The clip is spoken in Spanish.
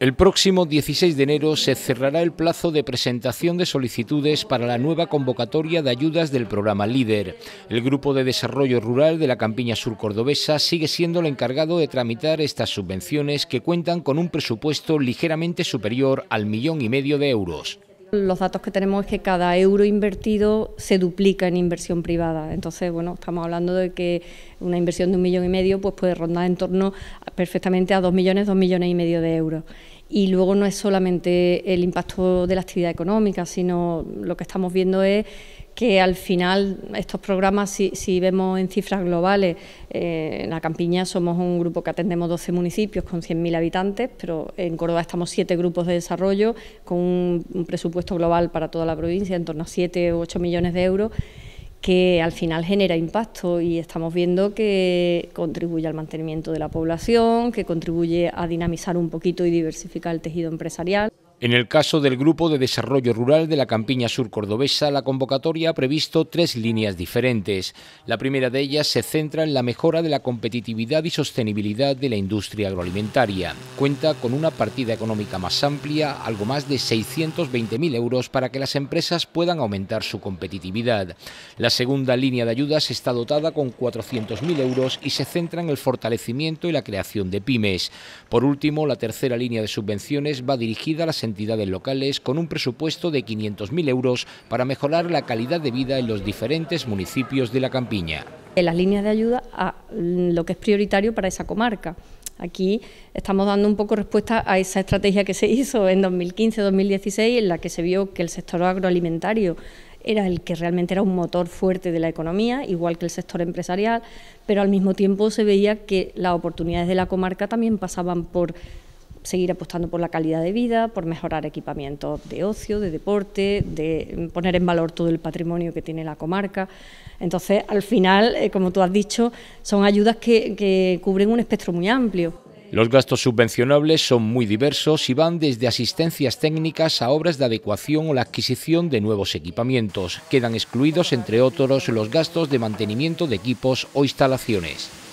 El próximo 16 de enero se cerrará el plazo de presentación de solicitudes para la nueva convocatoria de ayudas del programa Líder. El Grupo de Desarrollo Rural de la Campiña Sur Cordobesa sigue siendo el encargado de tramitar estas subvenciones que cuentan con un presupuesto ligeramente superior al millón y medio de euros. Los datos que tenemos es que cada euro invertido se duplica en inversión privada. Entonces, bueno, estamos hablando de que una inversión de un millón y medio pues puede rondar en torno perfectamente a dos millones, dos millones y medio de euros. Y luego no es solamente el impacto de la actividad económica, sino lo que estamos viendo es que al final estos programas, si, vemos en cifras globales, eh, en la Campiña somos un grupo que atendemos 12 municipios con 100.000 habitantes, pero en Córdoba estamos siete grupos de desarrollo con un, presupuesto global para toda la provincia en torno a 7 u 8 millones de euros que al final genera impacto y estamos viendo que contribuye al mantenimiento de la población, que contribuye a dinamizar un poquito y diversificar el tejido empresarial. En el caso del Grupo de Desarrollo Rural de la Campiña Sur Cordobesa, la convocatoria ha previsto tres líneas diferentes. La primera de ellas se centra en la mejora de la competitividad y sostenibilidad de la industria agroalimentaria. Cuenta con una partida económica más amplia, algo más de 620.000 euros, para que las empresas puedan aumentar su competitividad. La segunda línea de ayudas está dotada con 400.000 euros y se centra en el fortalecimiento y la creación de pymes. Por último, la tercera línea de subvenciones va dirigida a las entidades locales con un presupuesto de 500.000 euros para mejorar la calidad de vida en los diferentes municipios de la campiña. En las líneas de ayuda a lo que es prioritario para esa comarca. Aquí estamos dando un poco respuesta a esa estrategia que se hizo en 2015-2016 en la que se vio que el sector agroalimentario era el que realmente era un motor fuerte de la economía, igual que el sector empresarial, pero al mismo tiempo se veía que las oportunidades de la comarca también pasaban por seguir apostando por la calidad de vida, por mejorar equipamiento de ocio, de deporte, de poner en valor todo el patrimonio que tiene la comarca. Entonces, al final, eh, como tú has dicho, son ayudas que cubren un espectro muy amplio. Los gastos subvencionables son muy diversos y van desde asistencias técnicas a obras de adecuación o la adquisición de nuevos equipamientos. Quedan excluidos, entre otros, los gastos de mantenimiento de equipos o instalaciones.